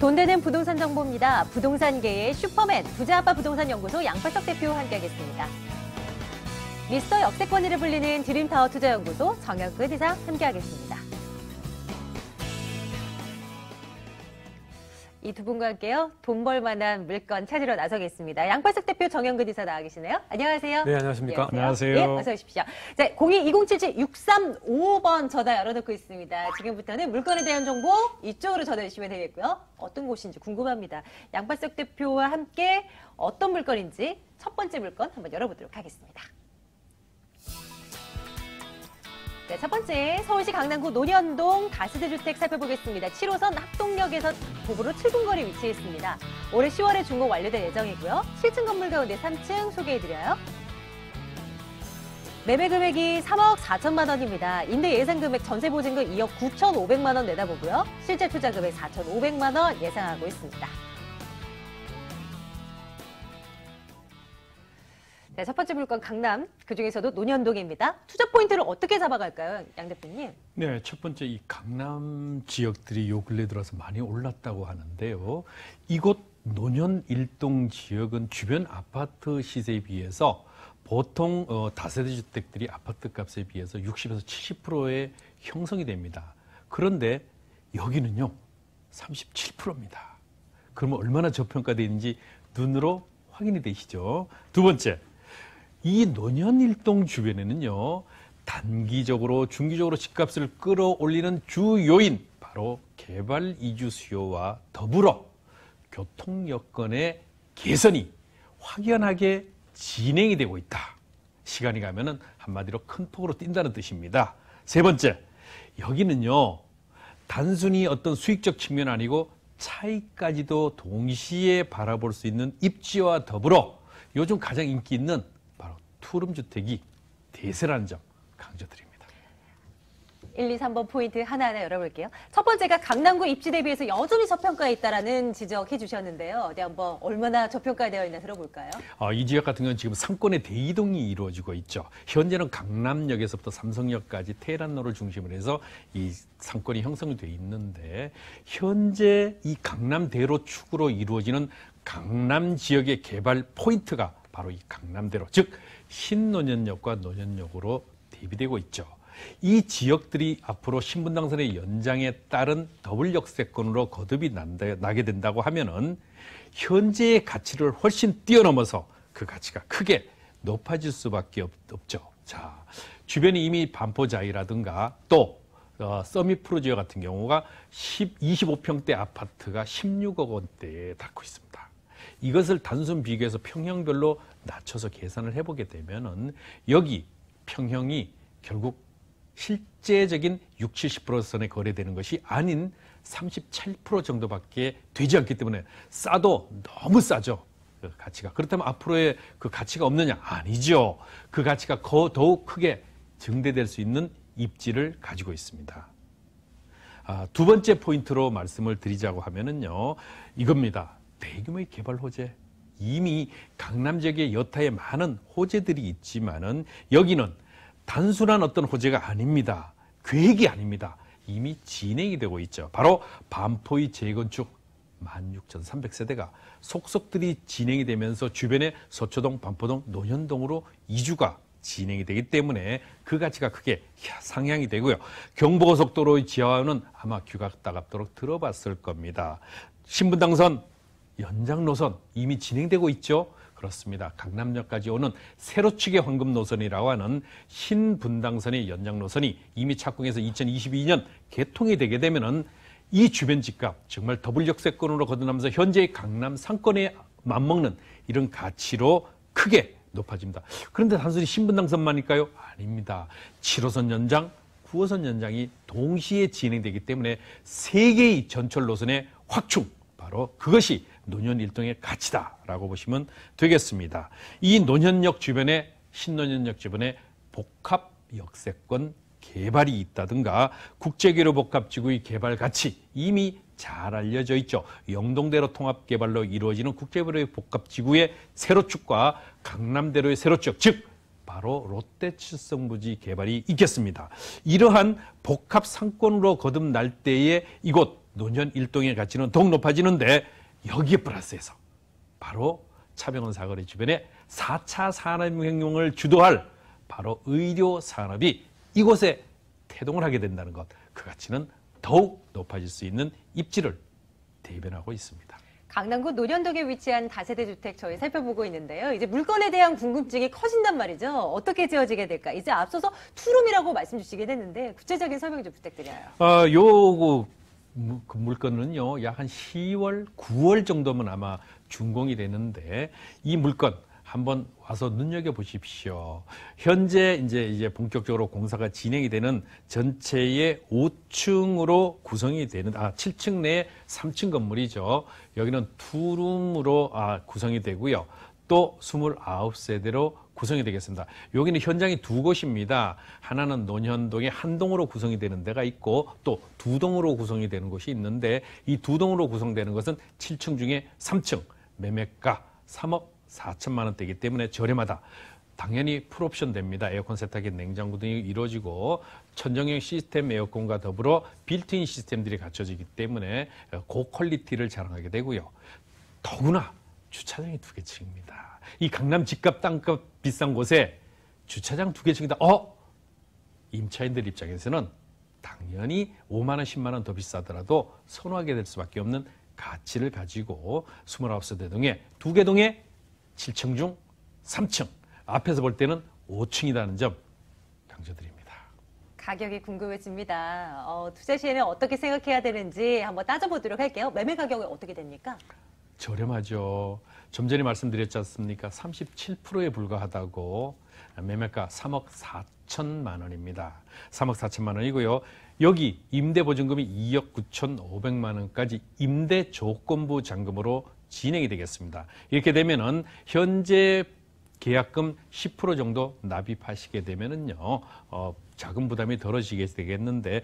돈 되는 부동산 정보입니다. 부동산계의 슈퍼맨 부자아빠 부동산 연구소 양팔석 대표와 함께하겠습니다. 미스터 역세권이를 불리는 드림타워 투자연구소 정혁근 이사 함께하겠습니다. 이두 분과 함께요. 돈 벌만한 물건 찾으러 나서겠습니다. 양팔석 대표 정영근 이사 나와 계시네요. 안녕하세요. 네, 안녕하십니까. 안녕하세요. 안녕하세요. 네, 어서 오십시오. 자, 02-2077-6355번 전화 열어놓고 있습니다. 지금부터는 물건에 대한 정보 이쪽으로 전화 주시면 되겠고요. 어떤 곳인지 궁금합니다. 양팔석 대표와 함께 어떤 물건인지 첫 번째 물건 한번 열어보도록 하겠습니다. 네, 첫 번째 서울시 강남구 논현동 다세대 주택 살펴보겠습니다. 7호선 학동역에서 북으로 7분 거리 위치해 있습니다. 올해 10월에 준공 완료될 예정이고요. 7층 건물 가운데 3층 소개해드려요. 매매 금액이 3억 4천만 원입니다. 임대 예상 금액 전세 보증금 2억 9천 5백만 원 내다보고요. 실제 투자 금액 4천 5백만 원 예상하고 있습니다. 자, 네, 첫 번째 물건 강남, 그중에서도 논현동입니다. 투자 포인트를 어떻게 잡아갈까요, 양 대표님? 네, 첫 번째 이 강남 지역들이 요 근래 들어서 많이 올랐다고 하는데요. 이곳 논현 일동 지역은 주변 아파트 시세에 비해서 보통 어, 다세대 주택들이 아파트 값에 비해서 60에서 70%의 형성이 됩니다. 그런데 여기는요, 37%입니다. 그러면 얼마나 저평가되는지 눈으로 확인이 되시죠. 두 번째, 이 논현일동 주변에는요, 단기적으로 중기적으로 집값을 끌어올리는 주요인 바로 개발 이주 수요와 더불어 교통 여건의 개선이 확연하게 진행이 되고 있다. 시간이 가면은 한마디로 큰 폭으로 뛴다는 뜻입니다. 세 번째, 여기는요, 단순히 어떤 수익적 측면 아니고 차이까지도 동시에 바라볼 수 있는 입지와 더불어 요즘 가장 인기 있는 투룸주택이 대세라는 점 강조드립니다. 1, 2, 3번 포인트 하나하나 열어볼게요. 첫 번째가 강남구 입지 대비해서 여전히 저평가에 있다라는 지적해 주셨는데요. 어디 한번 얼마나 저평가되어 있나 들어볼까요? 아, 이 지역 같은 경우는 지금 상권의 대이동이 이루어지고 있죠. 현재는 강남역에서부터 삼성역까지 테헤란로를 중심으로 해서 이 상권이 형성돼 있는데 현재 이 강남대로 축으로 이루어지는 강남 지역의 개발 포인트가 바로 이 강남대로 즉 신노년역과 노년역으로 대비되고 있죠. 이 지역들이 앞으로 신분당선의 연장에 따른 더블 역세권으로 거듭이 난다, 나게 된다고 하면은 현재의 가치를 훨씬 뛰어넘어서 그 가치가 크게 높아질 수밖에 없, 죠 자, 주변이 이미 반포자이라든가 또 어, 서미프로지오 같은 경우가 10, 25평대 아파트가 16억 원대에 닿고 있습니다. 이것을 단순 비교해서 평형별로 낮춰서 계산을 해보게 되면은 여기 평형이 결국 실제적인 60, 70% 선에 거래되는 것이 아닌 37% 정도밖에 되지 않기 때문에 싸도 너무 싸죠. 그 가치가. 그렇다면 앞으로의 그 가치가 없느냐? 아니죠. 그 가치가 더욱 크게 증대될 수 있는 입지를 가지고 있습니다. 아, 두 번째 포인트로 말씀을 드리자고 하면은요. 이겁니다. 대규모의 개발 호재 이미 강남 지역의 여타의 많은 호재들이 있지만은 여기는 단순한 어떤 호재가 아닙니다. 계획이 아닙니다. 이미 진행이 되고 있죠. 바로 반포의 재건축 16,300세대가 속속들이 진행이 되면서 주변의 서초동, 반포동, 노현동으로 이주가 진행이 되기 때문에 그 가치가 크게 상향이 되고요. 경부고속도로의 지하화는 아마 귀가 따갑도록 들어봤을 겁니다. 신분 당선 연장 노선 이미 진행되고 있죠. 그렇습니다. 강남역까지 오는 세로축의 황금 노선이라고 하는 신분당선의 연장 노선이 이미 착공해서 2022년 개통이 되게 되면은 이 주변 집값 정말 더블 역세권으로 거듭나면서 현재의 강남 상권에 맞먹는 이런 가치로 크게 높아집니다. 그런데 단순히 신분당선만일까요? 아닙니다. 7호선 연장, 9호선 연장이 동시에 진행되기 때문에 세 개의 전철 노선의 확충 바로 그것이 노년 일동의 가치다라고 보시면 되겠습니다. 이 노년역 주변에 신노년역 주변에 복합 역세권 개발이 있다든가 국제기로 복합지구의 개발 가치 이미 잘 알려져 있죠. 영동대로 통합개발로 이루어지는 국제로의 복합지구의 세로축과 강남대로의 세로축, 즉 바로 롯데칠성 부지 개발이 있겠습니다. 이러한 복합 상권으로 거듭날 때에 이곳 노년 일동의 가치는 더욱 높아지는데 여기에 플러스해서 바로 차명은 사거리 주변에 4차 산업혁명을 주도할 바로 의료 산업이 이곳에 태동을 하게 된다는 것, 그 가치는 더욱 높아질 수 있는 입지를 대변하고 있습니다. 강남구 노련동에 위치한 다세대 주택 저희 살펴보고 있는데요. 이제 물건에 대한 궁금증이 커진단 말이죠. 어떻게 지어지게 될까? 이제 앞서서 투룸이라고 말씀 주시게 됐는데 구체적인 설명 좀 부탁드려요. 아, 요 그그 물건은요 약 한 10월, 9월 정도면 아마 준공이 되는데 이 물건 한번 와서 눈여겨 보십시오. 현재 이제 이제 본격적으로 공사가 진행이 되는 전체의 5층으로 구성이 되는 아 7층 내 3층 건물이죠. 여기는 투룸으로 아, 구성이 되고요. 또 29세대로 구성이 되겠습니다. 여기는 현장이 두 곳입니다. 하나는 논현동의 한 동으로 구성이 되는 데가 있고 또 두 동으로 구성이 되는 곳이 있는데 이 두 동으로 구성되는 것은 7층 중에 3층 매매가 3억 4천만 원대이기 때문에 저렴하다. 당연히 풀옵션 됩니다. 에어컨 세탁기, 냉장고 등이 이루어지고 천정형 시스템 에어컨과 더불어 빌트인 시스템들이 갖춰지기 때문에 고퀄리티를 자랑하게 되고요. 더구나 주차장이 두 개층입니다. 이 강남 집값 땅값 비싼 곳에 주차장 두 개씩이다. 어? 임차인들 입장에서는 당연히 5만 원, 10만 원 더 비싸더라도 선호하게 될 수밖에 없는 가치를 가지고 29세 대 동에 두개 동에 7층 중 3층 앞에서 볼 때는 5층이라는 점 강조드립니다. 가격이 궁금해집니다. 어, 투자 시에는 어떻게 생각해야 되는지 한번 따져보도록 할게요. 매매 가격이 어떻게 됩니까? 저렴하죠. 좀 전에 말씀드렸지 않습니까? 37%에 불과하다고 매매가 3억 4천만 원입니다. 3억 4천만 원이고요. 여기 임대보증금이 2억 9천5백만 원까지 임대 조건부 잔금으로 진행이 되겠습니다. 이렇게 되면은 현재 계약금 10% 정도 납입하시게 되면은요, 어, 자금 부담이 덜어지게 되겠는데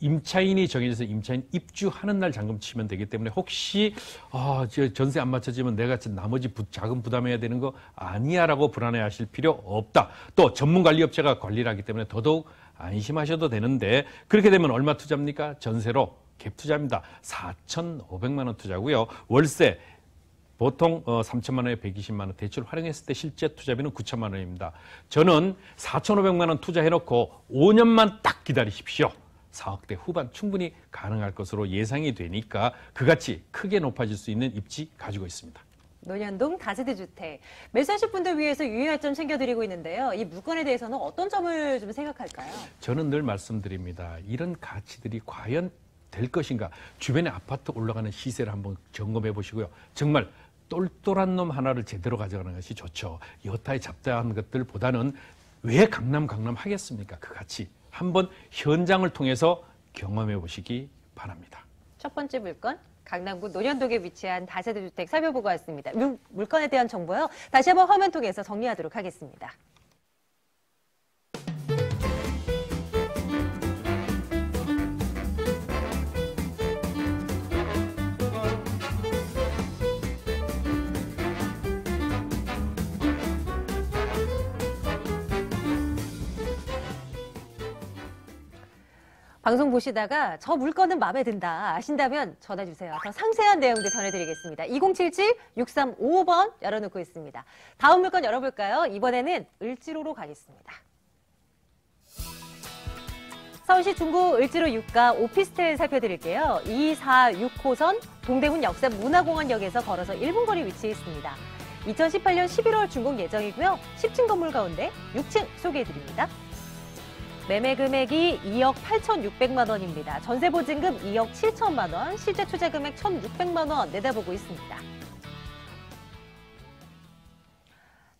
임차인이 정해져서 임차인 입주하는 날 잔금 치면 되기 때문에 혹시 아, 저 전세 안 맞춰지면 내가 나머지 부, 자금 부담해야 되는 거 아니야라고 불안해하실 필요 없다. 또 전문관리업체가 관리를 하기 때문에 더더욱 안심하셔도 되는데 그렇게 되면 얼마 투자입니까? 전세로 갭 투자입니다. 4,500만 원 투자고요. 월세 보통 어, 3천만 원에 120만 원 대출 활용했을 때 실제 투자비는 9천만 원입니다. 저는 4,500만 원 투자해놓고 5년만 딱 기다리십시오. 4억대 후반 충분히 가능할 것으로 예상이 되니까 그같이 크게 높아질 수 있는 입지 가지고 있습니다. 논현동 다세대 주택 매수하실 분들 위해서 유의할 점 챙겨드리고 있는데요. 이 물건에 대해서는 어떤 점을 좀 생각할까요? 저는 늘 말씀드립니다. 이런 가치들이 과연 될 것인가? 주변에 아파트 올라가는 시세를 한번 점검해 보시고요. 정말 똘똘한 놈 하나를 제대로 가져가는 것이 좋죠. 여타의 잡다한 것들보다는 왜 강남 강남 하겠습니까? 그 가치 한번 현장을 통해서 경험해 보시기 바랍니다. 첫 번째 물건 강남구 노년동에 위치한 다세대주택 살펴보고 왔습니다. 물, 물건에 대한 정보요. 다시 한번 화면 통해서 정리하도록 하겠습니다. 방송 보시다가 저 물건은 마음에 든다 아신다면 전화 주세요. 더 상세한 내용도 전해드리겠습니다. 2077-6355번 열어놓고 있습니다. 다음 물건 열어볼까요? 이번에는 을지로로 가겠습니다. 서울시 중구 을지로 6가 오피스텔 살펴드릴게요. 246호선 동대문 역사 문화공원역에서 걸어서 1분 거리 위치해 있습니다. 2018년 11월 준공 예정이고요. 10층 건물 가운데 6층 소개해드립니다. 매매 금액이 2억 8,600만 원입니다. 전세 보증금 2억 7천만 원, 실제 투자 금액 1,600만 원 내다보고 있습니다.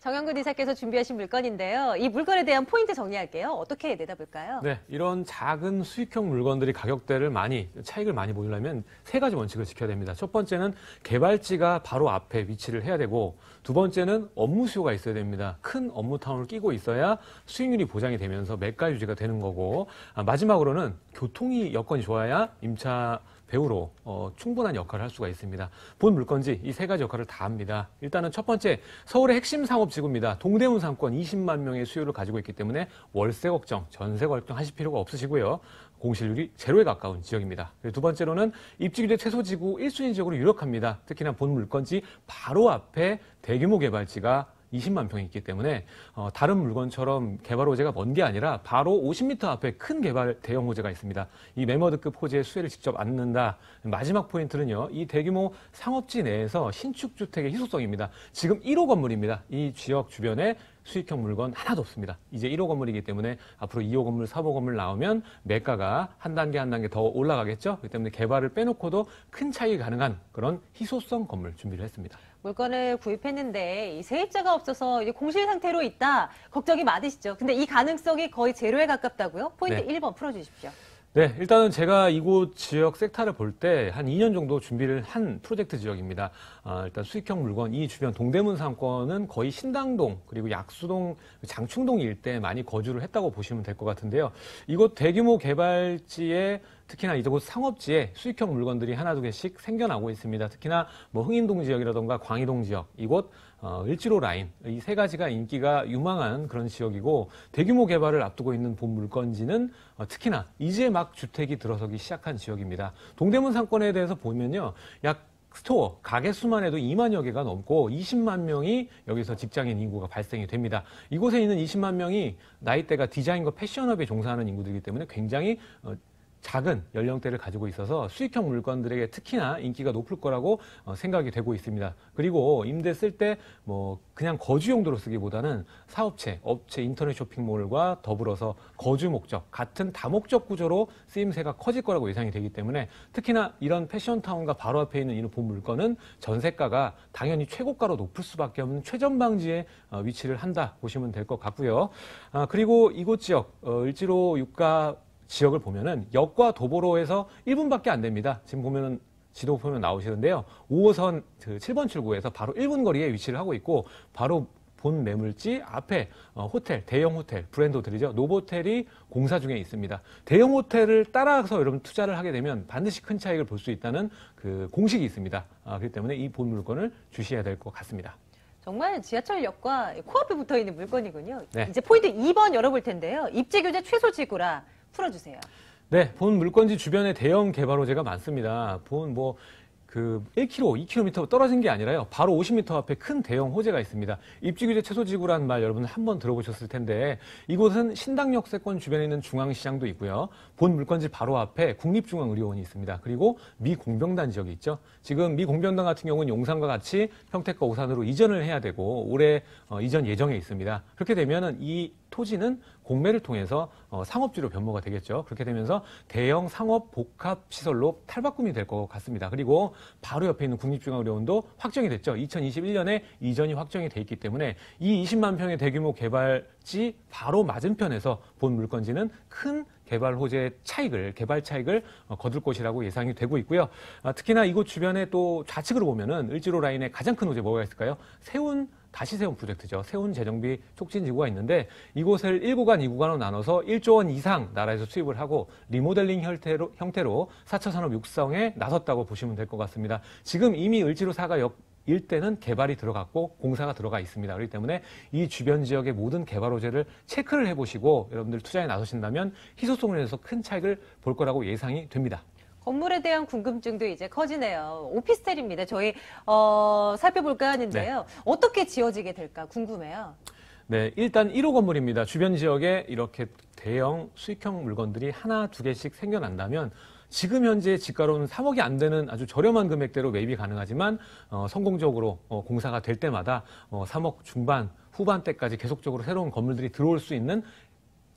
정영근 이사께서 준비하신 물건인데요. 이 물건에 대한 포인트 정리할게요. 어떻게 내다볼까요? 네, 이런 작은 수익형 물건들이 가격대를 많이 차익을 많이 보려면 세 가지 원칙을 지켜야 됩니다. 첫 번째는 개발지가 바로 앞에 위치를 해야 되고 두 번째는 업무 수요가 있어야 됩니다. 큰 업무 타운을 끼고 있어야 수익률이 보장이 되면서 매가 유지가 되는 거고 아, 마지막으로는 교통이 여건이 좋아야 임차 배우로 어, 충분한 역할을 할 수가 있습니다. 본 물건지 이 세 가지 역할을 다 합니다. 일단은 첫 번째 서울의 핵심 상업지구입니다. 동대문 상권 20만 명의 수요를 가지고 있기 때문에 월세 걱정, 전세 걱정 하실 필요가 없으시고요. 공실률이 제로에 가까운 지역입니다. 두 번째로는 입지규제 최소 지구 1순위 지역으로 유력합니다. 특히나 본 물건지 바로 앞에 대규모 개발지가 20만 평이 있기 때문에 어, 다른 물건처럼 개발 호재가 먼 게 아니라 바로 50m 앞에 큰 개발 대형 호재가 있습니다. 이 메머드급 호재의 수혜를 직접 안는다. 마지막 포인트는요. 이 대규모 상업지 내에서 신축 주택의 희소성입니다. 지금 1호 건물입니다. 이 지역 주변에 수익형 물건 하나도 없습니다. 이제 1호 건물이기 때문에 앞으로 2호 건물, 3호 건물 나오면 매가가 한 단계 한 단계 더 올라가겠죠. 그렇기 때문에 개발을 빼놓고도 큰차이가 가능한 그런 희소성 건물 준비를 했습니다. 물건을 구입했는데 이 세입자가 없어서 이제 공실 상태로 있다 걱정이 많으시죠. 근데 이 가능성이 거의 제로에 가깝다고요? 포인트 네. 1번 풀어주십시오. 네, 일단은 제가 이곳 지역 섹터를 볼 때 한 2년 정도 준비를 한 프로젝트 지역입니다. 아, 일단 수익형 물건, 이 주변 동대문 상권은 거의 신당동, 그리고 약수동, 장충동 일대에 많이 거주를 했다고 보시면 될 것 같은데요. 이곳 대규모 개발지에 특히나 이곳 상업지에 수익형 물건들이 하나 두 개씩 생겨나고 있습니다. 특히나 뭐 흥인동 지역이라던가 광희동 지역, 이곳 어, 일지로 라인 이 세 가지가 인기가 유망한 그런 지역이고 대규모 개발을 앞두고 있는 본 물건지는 어, 특히나 이제 막 주택이 들어서기 시작한 지역입니다. 동대문 상권에 대해서 보면요, 약 스토어 가게 수만 해도 2만여 개가 넘고 20만 명이 여기서 직장인 인구가 발생이 됩니다. 이곳에 있는 20만 명이 나이대가 디자인과 패션업에 종사하는 인구들이기 때문에 굉장히 어, 작은 연령대를 가지고 있어서 수익형 물건들에게 특히나 인기가 높을 거라고 어, 생각이 되고 있습니다. 그리고 임대 쓸 때 뭐 그냥 거주 용도로 쓰기보다는 사업체, 업체, 인터넷 쇼핑몰과 더불어서 거주 목적 같은 다목적 구조로 쓰임새가 커질 거라고 예상이 되기 때문에 특히나 이런 패션타운과 바로 앞에 있는 이런 본 물건은 전세가가 당연히 최고가로 높을 수밖에 없는 최전방지에 어, 위치를 한다 보시면 될 것 같고요. 아, 그리고 이곳 지역 어, 을지로 유가 지역을 보면은 역과 도보로에서 1분밖에 안 됩니다. 지금 보면은 지도 보면 나오시는데요. 5호선 그 7번 출구에서 바로 1분 거리에 위치를 하고 있고 바로 본 매물지 앞에 어, 호텔, 대형 호텔, 브랜드 호텔이죠. 노보텔이 공사 중에 있습니다. 대형 호텔을 따라서 여러분 투자를 하게 되면 반드시 큰 차익을 볼 수 있다는 그 공식이 있습니다. 아, 그렇기 때문에 이 본 물건을 주셔야될 것 같습니다. 정말 지하철역과 코앞에 붙어 있는 물건이군요. 네. 이제 포인트 2번 열어볼 텐데요. 입지 규제 최소 지구라 풀어주세요. 네, 본 물건지 주변에 대형 개발호재가 많습니다. 본 뭐 그 1km, 2km 떨어진 게 아니라요. 바로 50m 앞에 큰 대형 호재가 있습니다. 입지규제 최소지구란 말 여러분 한번 들어보셨을 텐데 이곳은 신당역세권 주변에 있는 중앙시장도 있고요. 본 물건지 바로 앞에 국립중앙의료원이 있습니다. 그리고 미 공병단 지역이 있죠. 지금 미 공병단 같은 경우는 용산과 같이 평택과 오산으로 이전을 해야 되고 올해 어, 이전 예정에 있습니다. 그렇게 되면은 이 토지는 공매를 통해서 어, 상업지로 변모가 되겠죠. 그렇게 되면서 대형 상업 복합 시설로 탈바꿈이 될 것 같습니다. 그리고 바로 옆에 있는 국립중앙의료원도 확정이 됐죠. 2021년에 이전이 확정이 돼 있기 때문에 이 20만 평의 대규모 개발지 바로 맞은편에서 본 물건지는 큰 개발 호재 차익을 개발 차익을 어, 거둘 것이라고 예상이 되고 있고요. 아, 특히나 이곳 주변에 또 좌측으로 보면은 을지로 라인의 가장 큰 호재 뭐가 있을까요? 세운 다시 세운 프로젝트죠. 세운 재정비 촉진지구가 있는데 이곳을 1구간, 2구간으로 나눠서 1조 원 이상 나라에서 수입을 하고 리모델링 형태로, 형태로 4차 산업 육성에 나섰다고 보시면 될 것 같습니다. 지금 이미 을지로 사가역 일대는 개발이 들어갔고 공사가 들어가 있습니다. 그렇기 때문에 이 주변 지역의 모든 개발 호재를 체크를 해보시고 여러분들 투자에 나서신다면 희소성을 해서 큰 차익을 볼 거라고 예상이 됩니다. 건물에 대한 궁금증도 이제 커지네요. 오피스텔입니다. 저희 어, 살펴볼까 하는데요. 네. 어떻게 지어지게 될까 궁금해요. 네, 일단 1호 건물입니다. 주변 지역에 이렇게 대형 수익형 물건들이 하나, 두 개씩 생겨난다면 지금 현재 집가로는 3억이 안 되는 아주 저렴한 금액대로 매입이 가능하지만 어, 성공적으로 어, 공사가 될 때마다 어, 3억 중반 후반대까지 계속적으로 새로운 건물들이 들어올 수 있는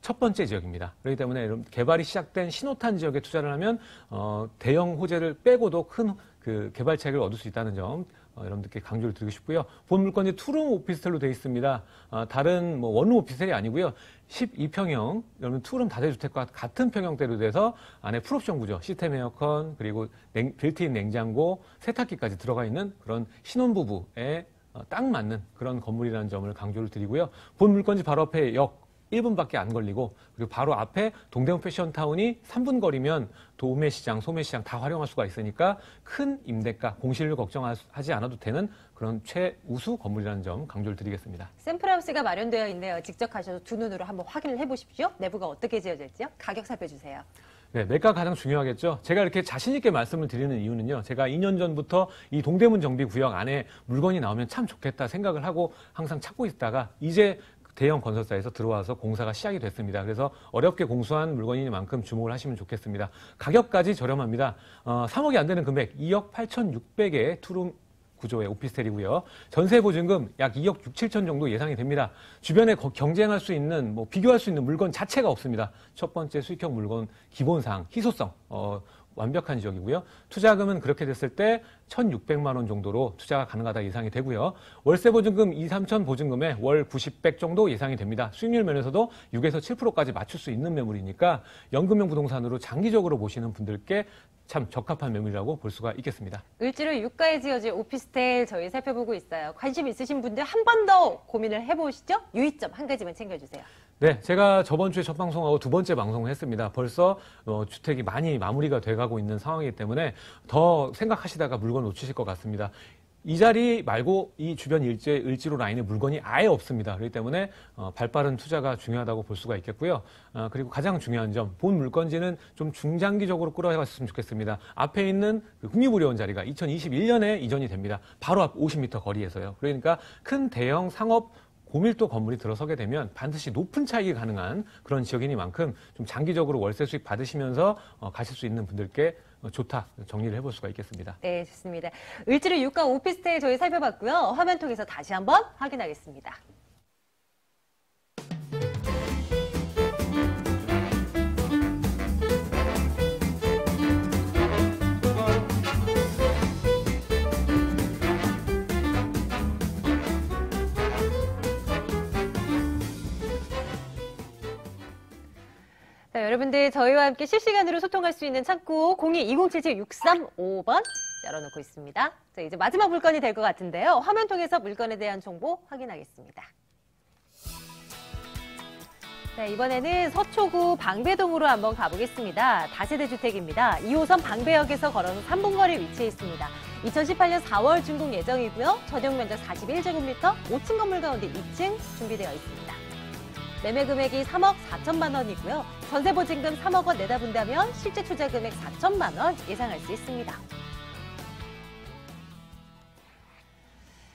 첫 번째 지역입니다. 그렇기 때문에 여러분 개발이 시작된 신호탄 지역에 투자를 하면 어, 대형 호재를 빼고도 큰 그 개발 차익을 얻을 수 있다는 점 어, 여러분들께 강조를 드리고 싶고요. 본 물건이 투룸 오피스텔로 되어 있습니다. 어, 다른 뭐 원룸 오피스텔이 아니고요. 12평형, 여러분 투룸 다세주택과 같은 평형대로 돼서 안에 풀옵션 구조, 시스템 에어컨, 그리고 냉, 빌트인 냉장고, 세탁기까지 들어가 있는 그런 신혼부부에 어, 딱 맞는 그런 건물이라는 점을 강조를 드리고요. 본 물건지 바로 앞에 역, 1분밖에 안 걸리고 그리고 바로 앞에 동대문 패션타운이 3분 거리면 도매시장, 소매시장 다 활용할 수가 있으니까 큰 임대가, 공실률 걱정하지 않아도 되는 그런 최우수 건물이라는 점 강조를 드리겠습니다. 샘플하우스가 마련되어 있네요. 직접 가셔서 두 눈으로 한번 확인을 해보십시오. 내부가 어떻게 지어질지요? 가격 살펴주세요. 네, 매가 가장 중요하겠죠. 제가 이렇게 자신 있게 말씀을 드리는 이유는요. 제가 2년 전부터 이 동대문 정비 구역 안에 물건이 나오면 참 좋겠다 생각을 하고 항상 찾고 있다가 이제 대형 건설사에서 들어와서 공사가 시작이 됐습니다. 그래서 어렵게 공수한 물건인 만큼 주목을 하시면 좋겠습니다. 가격까지 저렴합니다. 어, 3억이 안 되는 금액 2억 8,600에 투룸 구조의 오피스텔이고요. 전세 보증금 약 2억 6, 7천 정도 예상이 됩니다. 주변에 경쟁할 수 있는 뭐 비교할 수 있는 물건 자체가 없습니다. 첫 번째 수익형 물건 기본상 희소성 어, 완벽한 지역이고요. 투자금은 그렇게 됐을 때 1,600만 원 정도로 투자가 가능하다 예상이 되고요. 월세 보증금 2, 3천 보증금에 월 90, 백 정도 예상이 됩니다. 수익률 면에서도 6에서 7%까지 맞출 수 있는 매물이니까 연금형 부동산으로 장기적으로 보시는 분들께 참 적합한 매물이라고 볼 수가 있겠습니다. 을지로 유가에 지어진 오피스텔 저희 살펴보고 있어요. 관심 있으신 분들 한 번 더 고민을 해보시죠. 유의점 한 가지만 챙겨주세요. 네, 제가 저번 주에 첫 방송하고 두 번째 방송을 했습니다. 벌써 어, 주택이 많이 마무리가 돼가고 있는 상황이기 때문에 더 생각하시다가 물건 놓치실 것 같습니다. 이 자리 말고 이 주변 일제, 일지로 라인에 물건이 아예 없습니다. 그렇기 때문에 어, 발빠른 투자가 중요하다고 볼 수가 있겠고요. 어, 그리고 가장 중요한 점, 본 물건지는 좀 중장기적으로 끌어갔으면 좋겠습니다. 앞에 있는 그 국립의료원 자리가 2021년에 이전이 됩니다. 바로 앞 50m 거리에서요. 그러니까 큰 대형 상업 고밀도 건물이 들어서게 되면 반드시 높은 차익이 가능한 그런 지역이니만큼 좀 장기적으로 월세 수익 받으시면서 어, 가실 수 있는 분들께 어, 좋다 정리를 해볼 수가 있겠습니다. 네, 좋습니다. 을지로 유가 오피스텔 저희 살펴봤고요. 화면 통해서 다시 한번 확인하겠습니다. 자, 여러분들 저희와 함께 실시간으로 소통할 수 있는 창구 02-2077-635번 열어놓고 있습니다. 자, 이제 마지막 물건이 될 것 같은데요. 화면 통해서 물건에 대한 정보 확인하겠습니다. 자, 이번에는 서초구 방배동으로 한번 가보겠습니다. 다세대 주택입니다. 2호선 방배역에서 걸어서 3분 거리 위치해 있습니다. 2018년 4월 준공 예정이고요. 전용 면적 41제곱미터, 5층 건물 가운데 2층 준비되어 있습니다. 매매 금액이 3억 4천만 원이고요. 전세 보증금 3억 원 내다본다면 실제 투자 금액 4천만 원 예상할 수 있습니다.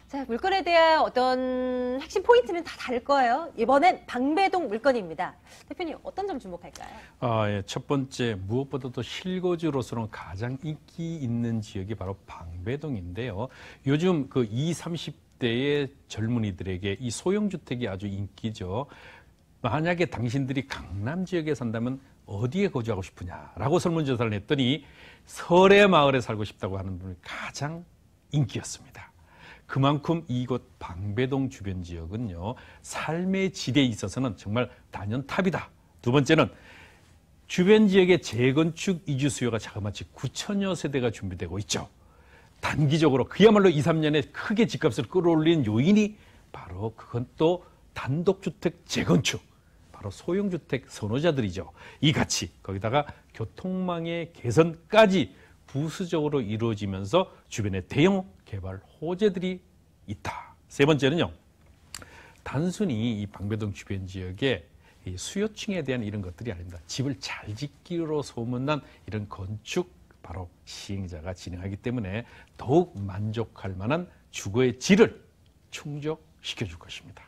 자, 물건에 대한 어떤 핵심 포인트는 다 다를 거예요. 이번엔 방배동 물건입니다. 대표님 어떤 점 주목할까요? 아, 예. 첫 번째 무엇보다도 실거주로서는 가장 인기 있는 지역이 바로 방배동인데요. 요즘 그 2, 30대의 젊은이들에게 이 소형 주택이 아주 인기죠. 만약에 당신들이 강남 지역에 산다면 어디에 거주하고 싶으냐라고 설문조사를 했더니 설의 마을에 살고 싶다고 하는 분이 가장 인기였습니다. 그만큼 이곳 방배동 주변 지역은요 삶의 질에 있어서는 정말 단연 탑이다. 두 번째는 주변 지역의 재건축 이주 수요가 자그마치 9천여 세대가 준비되고 있죠. 단기적으로 그야말로 2, 3년에 크게 집값을 끌어올린 요인이 바로 그건 또 단독주택 재건축 바로 소형주택 선호자들이죠. 이같이 거기다가 교통망의 개선까지 부수적으로 이루어지면서 주변에 대형 개발 호재들이 있다. 세 번째는요. 단순히 이 방배동 주변 지역에 수요층에 대한 이런 것들이 아닙니다. 집을 잘 짓기로 소문난 이런 건축 바로 시행자가 진행하기 때문에 더욱 만족할 만한 주거의 질을 충족시켜 줄 것입니다.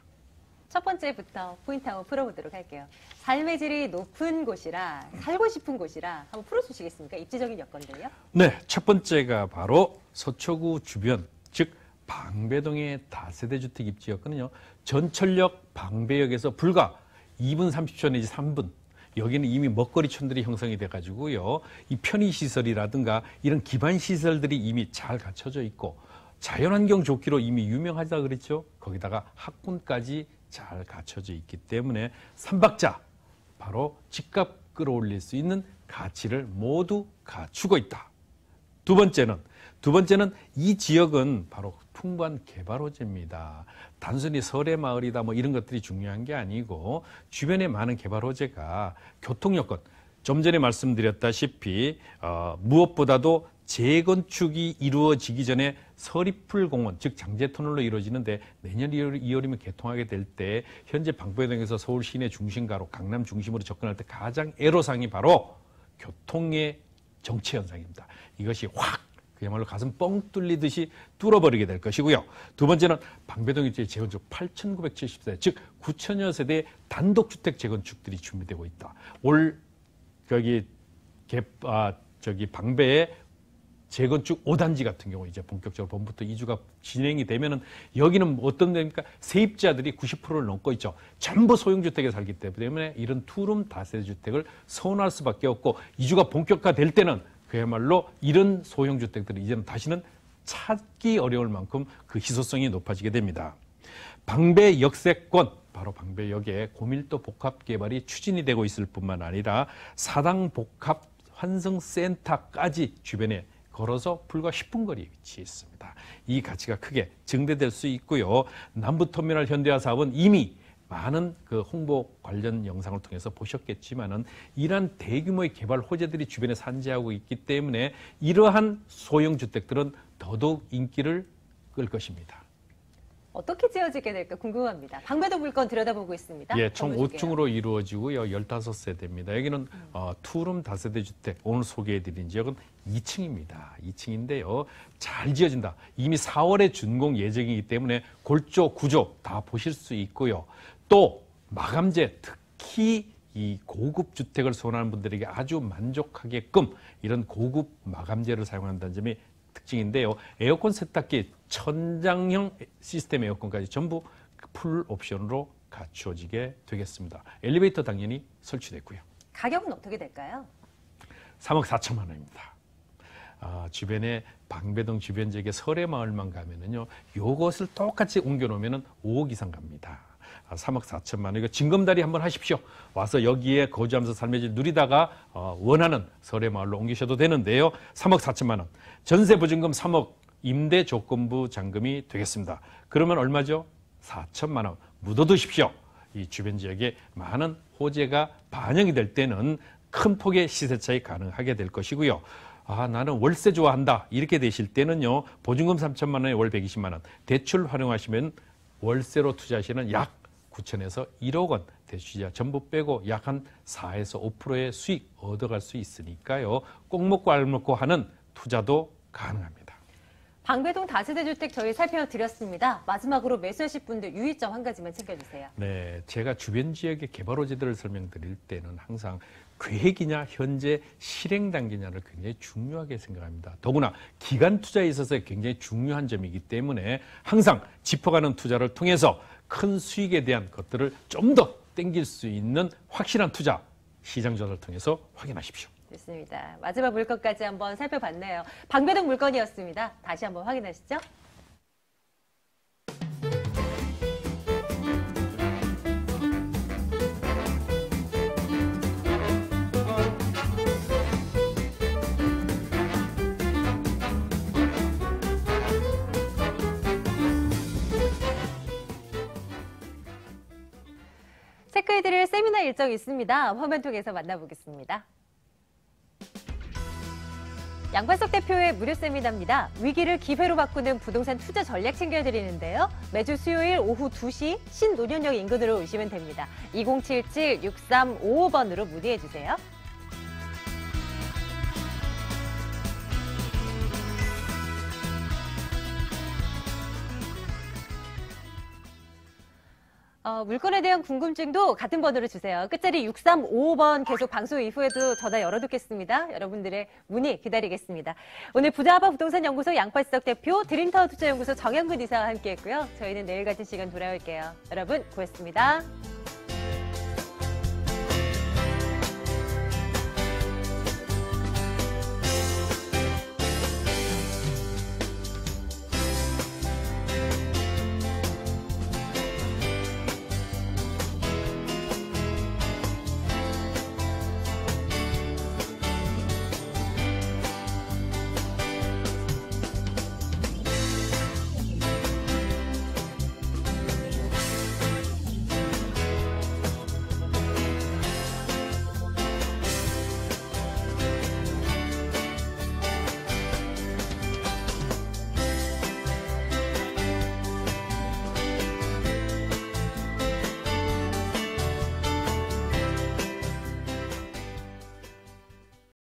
첫 번째부터 포인트 한번 풀어보도록 할게요. 삶의 질이 높은 곳이라 살고 싶은 곳이라 한번 풀어주시겠습니까? 입지적인 여건들요? 네, 첫 번째가 바로 서초구 주변, 즉 방배동의 다세대 주택 입지 여건은요. 전철역 방배역에서 불과 2분 30초 내지 3분 여기는 이미 먹거리촌들이 형성이 돼가지고요. 이 편의시설이라든가 이런 기반시설들이 이미 잘 갖춰져 있고 자연환경 좋기로 이미 유명하다 그랬죠. 거기다가 학군까지 잘 갖춰져 있기 때문에 삼박자 바로 집값 끌어올릴 수 있는 가치를 모두 갖추고 있다. 두 번째는 두 번째는 이 지역은 바로 풍부한 개발호재입니다. 단순히 서래 마을이다 뭐 이런 것들이 중요한 게 아니고 주변에 많은 개발호재가 교통여건 좀 전에 말씀드렸다시피 어, 무엇보다도 재건축이 이루어지기 전에 서리풀 공원, 즉 장제 터널로 이루어지는데 내년 2월, 이면 개통하게 될 때 현재 방배동에서 서울 시내 중심가로 강남 중심으로 접근할 때 가장 애로사항이 바로 교통의 정체 현상입니다. 이것이 확 그야말로 가슴 뻥 뚫리듯이 뚫어버리게 될 것이고요. 두 번째는 방배동 일대 재건축 8,970세, 즉 9천여 세대의 단독주택 재건축들이 준비되고 있다. 올 여기 개, 아, 저기 방배에 재건축 5단지 같은 경우 이제 본격적으로 봄부터 이주가 진행이 되면은 여기는 어떤 데입니까? 세입자들이 90%를 넘고 있죠. 전부 소형주택에 살기 때문에 이런 투룸 다세주택을 선호할 수밖에 없고 이주가 본격화될 때는 그야말로 이런 소형주택들은 이제는 다시는 찾기 어려울 만큼 그 희소성이 높아지게 됩니다. 방배 역세권 바로 방배역에 고밀도 복합 개발이 추진이 되고 있을 뿐만 아니라 사당 복합 환승센터까지 주변에 걸어서 불과 10분 거리에 위치해 있습니다. 이 가치가 크게 증대될 수 있고요. 남부터미널 현대화 사업은 이미 많은 그 홍보 관련 영상을 통해서 보셨겠지만은 이러한 대규모의 개발 호재들이 주변에 산재하고 있기 때문에 이러한 소형 주택들은 더더욱 인기를 끌 것입니다. 어떻게 지어지게 될까 궁금합니다. 방배도 물건 들여다보고 있습니다. 예, 총 5층으로 이루어지고요. 15세대입니다. 여기는 어, 투룸 다세대 주택 오늘 소개해드린 지역은 2층입니다. 2층인데요. 잘 지어진다. 이미 4월에 준공 예정이기 때문에 골조, 구조 다 보실 수 있고요. 또 마감재 특히 이 고급 주택을 소원하는 분들에게 아주 만족하게끔 이런 고급 마감재를 사용한다는 점이 중인데요. 에어컨 세탁기 천장형 시스템 에어컨까지 전부 풀 옵션으로 갖추어지게 되겠습니다. 엘리베이터 당연히 설치됐고요. 가격은 어떻게 될까요? 3억 4천만 원입니다. 아, 주변에 방배동 주변 지역의 설해마을만 가면은요, 요것을 똑같이 옮겨놓으면 5억 이상 갑니다. 3억 아, 4천만 원. 이거 징검다리 한번 하십시오. 와서 여기에 거주하면서 삶의 질 누리다가 어, 원하는 설의 마을로 옮기셔도 되는데요. 3억 4천만 원. 전세 보증금 3억 임대 조건부 잔금이 되겠습니다. 그러면 얼마죠? 4천만 원. 묻어두십시오. 이 주변 지역에 많은 호재가 반영이 될 때는 큰 폭의 시세 차익 가능하게 될 것이고요. 아 나는 월세 좋아한다 이렇게 되실 때는요 보증금 3천만 원에 월 120만 원 대출 활용하시면 월세로 투자하시는 약 9천에서 1억 원 대출이자 전부 빼고 약 한 4에서 5%의 수익 얻어갈 수 있으니까요. 꼭 먹고 알 먹고 하는 투자도 가능합니다. 방배동 다세대주택 저희 살펴드렸습니다. 마지막으로 매수하실 분들 유의점 한 가지만 챙겨주세요. 네, 제가 주변 지역의 개발호재들을 설명드릴 때는 항상 계획이냐 현재 실행 단계냐를 굉장히 중요하게 생각합니다. 더구나 기간 투자에 있어서 굉장히 중요한 점이기 때문에 항상 짚어가는 투자를 통해서 큰 수익에 대한 것들을 좀 더 땡길 수 있는 확실한 투자 시장 전화를 통해서 확인하십시오. 좋습니다. 마지막 물건까지 한번 살펴봤네요. 방배동 물건이었습니다. 다시 한번 확인하시죠. 체크해드릴 세미나 일정이 있습니다. 화면 통해서 만나보겠습니다. 양관석 대표의 무료 세미나입니다. 위기를 기회로 바꾸는 부동산 투자 전략 챙겨드리는데요. 매주 수요일 오후 2시 신논현역 인근으로 오시면 됩니다. 2077-6355번으로 문의해주세요. 어, 물건에 대한 궁금증도 같은 번호로 주세요. 끝자리 635번 5 계속 방송 이후에도 전화 열어두겠습니다. 여러분들의 문의 기다리겠습니다. 오늘 부자바 부동산 연구소 양팔석 대표 드림타워 투자연구소 정영근 이사와 함께했고요. 저희는 내일 같은 시간 돌아올게요. 여러분 고맙습니다.